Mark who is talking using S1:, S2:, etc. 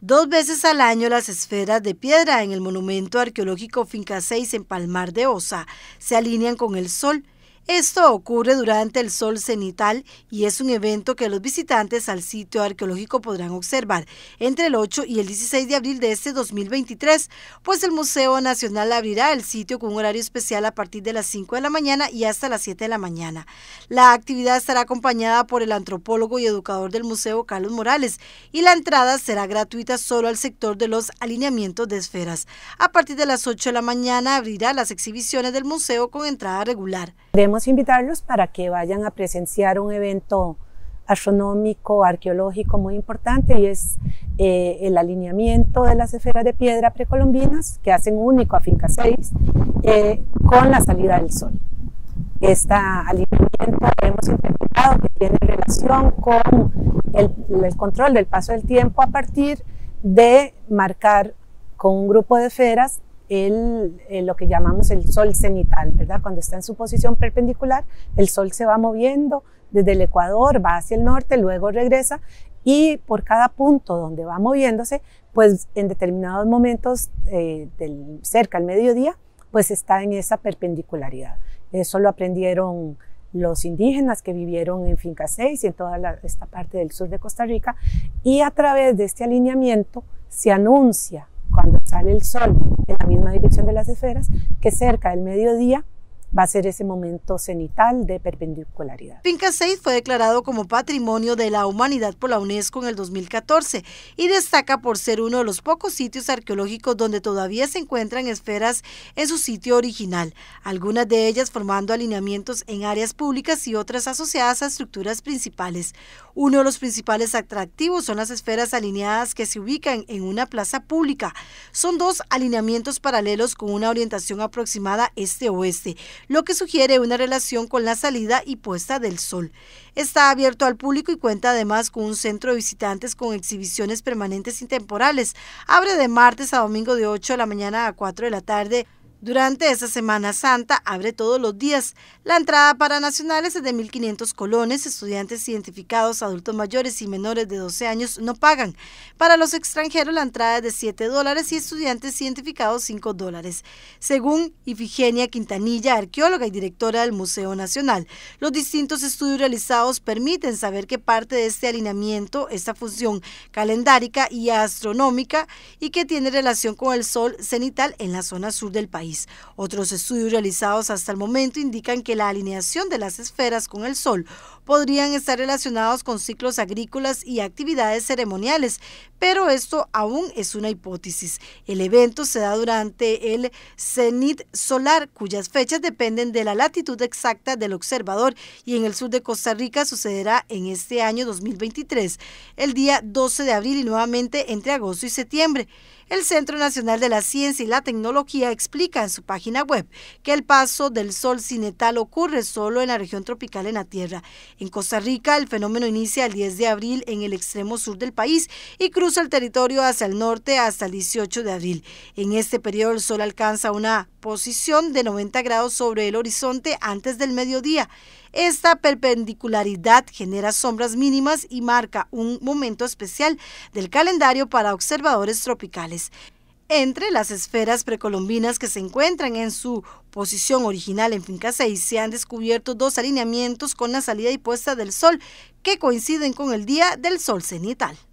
S1: Dos veces al año las esferas de piedra en el monumento arqueológico Finca 6 en Palmar de Osa se alinean con el sol esto ocurre durante el sol cenital y es un evento que los visitantes al sitio arqueológico podrán observar entre el 8 y el 16 de abril de este 2023, pues el Museo Nacional abrirá el sitio con un horario especial a partir de las 5 de la mañana y hasta las 7 de la mañana. La actividad estará acompañada por el antropólogo y educador del museo Carlos Morales y la entrada será gratuita solo al sector de los alineamientos de esferas. A partir de las 8 de la mañana abrirá las exhibiciones del museo con entrada regular
S2: invitarlos para que vayan a presenciar un evento astronómico, arqueológico muy importante y es eh, el alineamiento de las esferas de piedra precolombinas que hacen único a Finca 6 eh, con la salida del sol. Este alineamiento hemos interpretado que tiene relación con el, el control del paso del tiempo a partir de marcar con un grupo de esferas el, lo que llamamos el sol cenital, ¿verdad? Cuando está en su posición perpendicular, el sol se va moviendo desde el ecuador, va hacia el norte, luego regresa y por cada punto donde va moviéndose, pues en determinados momentos cerca eh, del, cerca al mediodía, pues está en esa perpendicularidad. Eso lo aprendieron los indígenas que vivieron en Finca 6 y en toda esta parte del sur de Costa Rica y a través de este alineamiento se anuncia cuando sale el sol en la misma dirección de las esferas, que cerca del mediodía va a ser ese momento cenital de perpendicularidad.
S1: Finca 6 fue declarado como Patrimonio de la Humanidad por la UNESCO en el 2014 y destaca por ser uno de los pocos sitios arqueológicos donde todavía se encuentran esferas en su sitio original, algunas de ellas formando alineamientos en áreas públicas y otras asociadas a estructuras principales. Uno de los principales atractivos son las esferas alineadas que se ubican en una plaza pública. Son dos alineamientos paralelos con una orientación aproximada este-oeste lo que sugiere una relación con la salida y puesta del sol. Está abierto al público y cuenta además con un centro de visitantes con exhibiciones permanentes y temporales. Abre de martes a domingo de 8 de la mañana a 4 de la tarde durante esta Semana Santa abre todos los días. La entrada para nacionales es de 1.500 colones. Estudiantes identificados, adultos mayores y menores de 12 años no pagan. Para los extranjeros la entrada es de 7 dólares y estudiantes identificados 5 dólares. Según Ifigenia Quintanilla, arqueóloga y directora del Museo Nacional, los distintos estudios realizados permiten saber qué parte de este alineamiento, esta función calendárica y astronómica y que tiene relación con el sol cenital en la zona sur del país. Otros estudios realizados hasta el momento indican que la alineación de las esferas con el sol podrían estar relacionados con ciclos agrícolas y actividades ceremoniales, pero esto aún es una hipótesis. El evento se da durante el cenit solar, cuyas fechas dependen de la latitud exacta del observador y en el sur de Costa Rica sucederá en este año 2023, el día 12 de abril y nuevamente entre agosto y septiembre. El Centro Nacional de la Ciencia y la Tecnología explica en su página web que el paso del sol cinetal ocurre solo en la región tropical en la Tierra. En Costa Rica, el fenómeno inicia el 10 de abril en el extremo sur del país y cruza el territorio hacia el norte hasta el 18 de abril. En este periodo el sol alcanza una posición de 90 grados sobre el horizonte antes del mediodía. Esta perpendicularidad genera sombras mínimas y marca un momento especial del calendario para observadores tropicales. Entre las esferas precolombinas que se encuentran en su posición original en Finca 6 se han descubierto dos alineamientos con la salida y puesta del sol que coinciden con el día del sol cenital.